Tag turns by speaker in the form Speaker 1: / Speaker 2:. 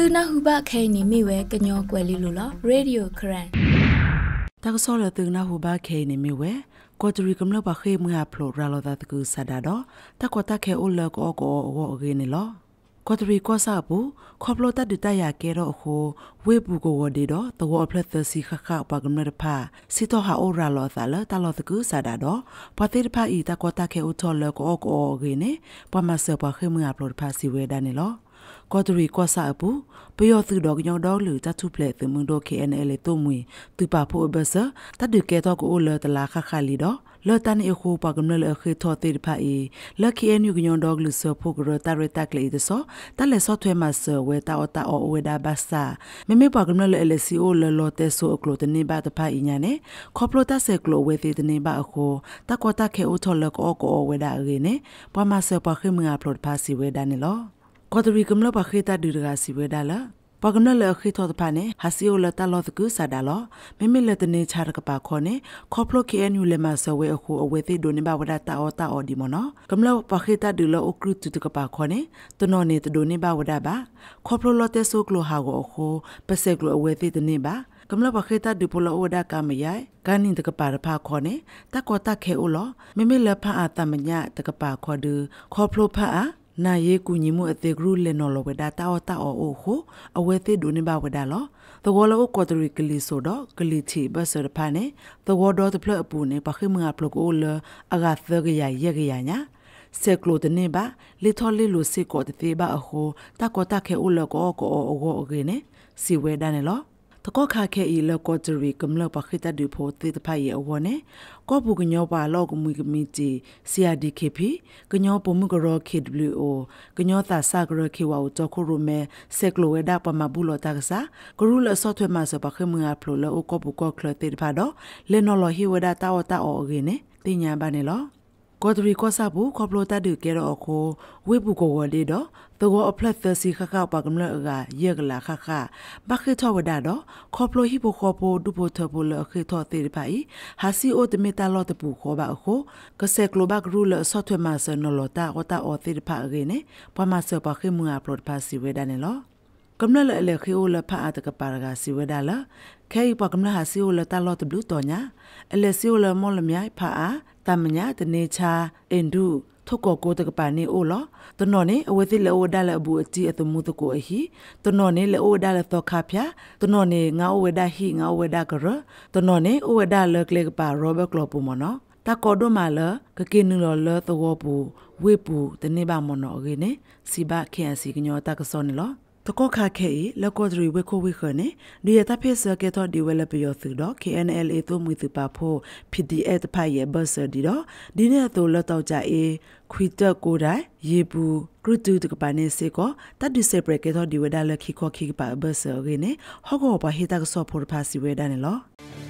Speaker 1: သူနာဟုဘခဲနေမိဝဲကညောကွယ်လီလိုလားရေဒီယိုခရန်တောက်စောလသူနာဟုဘခဲနေမိဝဲကောတရီကမ္လဘခေမဟာဖလိုရာလောဒတ်ကူဆဒါဒတကောတခဲအိုလကောကောဝောဂေနေလောကောတရီကောဆာဘူခေါပလိုတဒတရကေရောခိုဝေဘူကိုဝဒေတော့တဝအဖလက်သစီခခပကမရဖာစီတောဟာအိုရာလောသလတလောတကူဆာဒါတော့ပတိရဖာဤတကောတခဲဥထောလကောကောဂေနေပမဆပခေမဟာဖလိုဖာစီဝေဒနေလောကောဒရီကောဆာပူပယောသူဒေါကညောဒေါလူတတုဖလက်သမုန်ဒို KNL တုံမွေသူပါဖိုဘဆတဒုကေတော့ကိုလတလာခခလီတော့လော်တန်အခိုပါကမလအခေထောတေဖာအီလက်ကီအန်ယူကညွန်ဒေါဂလူဆဖိုဂရတာရတက်လေဒဆောတလက်ဆော့ထွဲမဆဝဲတာအတာအဝဲဒါဘာစာမေမေပါကမလအလစီအိုလလော်တဲဆိုအကလိုတနေပါတဖာအီညာနေခေါပလိုတာဆက်ကလိုဝဲသေးတနေပါအခိုတကောတာခေအိုထောလကောကောဝဲဒါအေနေပမဆပခေမငါပလော့ဖာစီဝဲဒါနေလောကောတရီကမ္လပခေတာဒူရာစီဝဲဒါလာပကနလခေထောတဖာနေဟာစီယိုလတလောတကူဆာဒါလောမိမိလက်တနေချာတကပါခေါ်နေခေါပလိုကေအန်ယူလမဆဝဲအခုအဝဲသိဒိုနေပါဝဒတာအောတာအောဒီမနောကမ္လပခေတာဒူလောအခရုတူတကပါခေါ်နေတနောနေတဒိုနေပါဝဒပါခေါပလိုလတဲဆိုကလိုဟာကိုအခုပစက်ကလိုအဝဲသိတနေပါကမ္လပခေတာဒူပလောဝဒကမယိုင်ကနင်းတကပါရဖာခေါ်နေတကောတခဲအိုလောမိမိလက်ဖာအတမညတကပါခေါ်ဒူခေါပလိုဖာနာယေကူညီမှုအသေးဂရုလနော်လဝဒါတာဝတာအိုဟိုအဝဲသေးဒုန်ဘဝဒါလောသဝလောကောတရီကလီဆိုတော့ကလီချီဘဆရဖာနေသဝဒေါ်တဖလအပူနေပခိမငါဖလကိုလအဂါသဂရယေဂရညာဆက်ကလိုတနေပါလီထောလီလိုစေကောတသေးပါအဟိုတကောတခဲအိုလကောကောအောဂေနေစီဝဲဒါနေလောတကောခါခဲဤလောကောတရီကမ္လပခိတဒူဖိုတေတဖိုင်အဝနေကောပုကညောပါလောကမူကမီတီစီယာဒီကေဖီကညောပမှုကရော KWO ကညောသာစာကရခေဝါတခုရမဲဆက်ကလိုဝဒါပမဘူးလောတာကစားဂရုလဆော့ထွဲမှာစပခမငါဖလိုလောကောပုကောခလတေတဖာတော့လေနော်လဟီဝဒါတာဝတာအော်ဂေနေတင်ညာပါနေလောကောဒရီကောဆာဘူးခေါပလိုတတ်ဒုကေရောကိုဝေဘူးကိုဝလေတော့သောအဖလက်သစီခခပါကမလကယေကလာခခဘခိထဝဒါတော့ခေါပလိုဟိဘခေါပိုဒုပိုထဘလခိထသေပိုင်ဟာစီအိုတမီတာလော့တပူခေါပါအခုကဆက်ကလိုဘကရူလဆော့ထွဲမဆနလောတာဝတာအောသေဖာရေနေပမဆပခိမူအပလော့ဖာစီဝေဒါနေလောကမ္လလလေခေဦးလဖာအတကပါရကစီဝဒါလာခဲပကမ္လဟာစီဦးလတလော့တဘလူတော်ညာအလေစီဦးလမောလမြိုင်ဖာအာတမညာတနေချာအင်ဒူထုတ်ကောကိုတကပါနေအိုလတနော်နေအဝသိလေအိုဒါလအဘူအတီအတမှုတကိုအဟီတနော်နေလေအိုဒါလသောခဖျာတနော်နေငါအိုဝဒါဟီငါအိုဝဒါကရတနော်နေအိုဝဒါလကလေကပါရောဘကလောပူမနောတကောဒိုမာလကကေနူလောလသဝပူဝေပူတနေပါမနောရေနေစီဘခဲစီကညောတကစောနေလောတကောခခဲလကောဒရီဝေခိုဝေခနေဒီရတဖေစကေတော့ဒီဝလပယောသူတော့ KNLA သူမူသူပါဖို့ PDF တဖက်ရဲ့ဘတ်ဆာဒီတော့ဒီနေ့သူလတော့ကြအေးခွီတက်ကိုတိုင်ရေဘူးကရတူတကပနေစေကတတ်ဒီစေပရကေတော့ဒီဝဒါလခိခောခိပါဘတ်ဆာရင်းဟောကောပါဟိတကဆောဖို့ဖာစီဝေဒါနေလော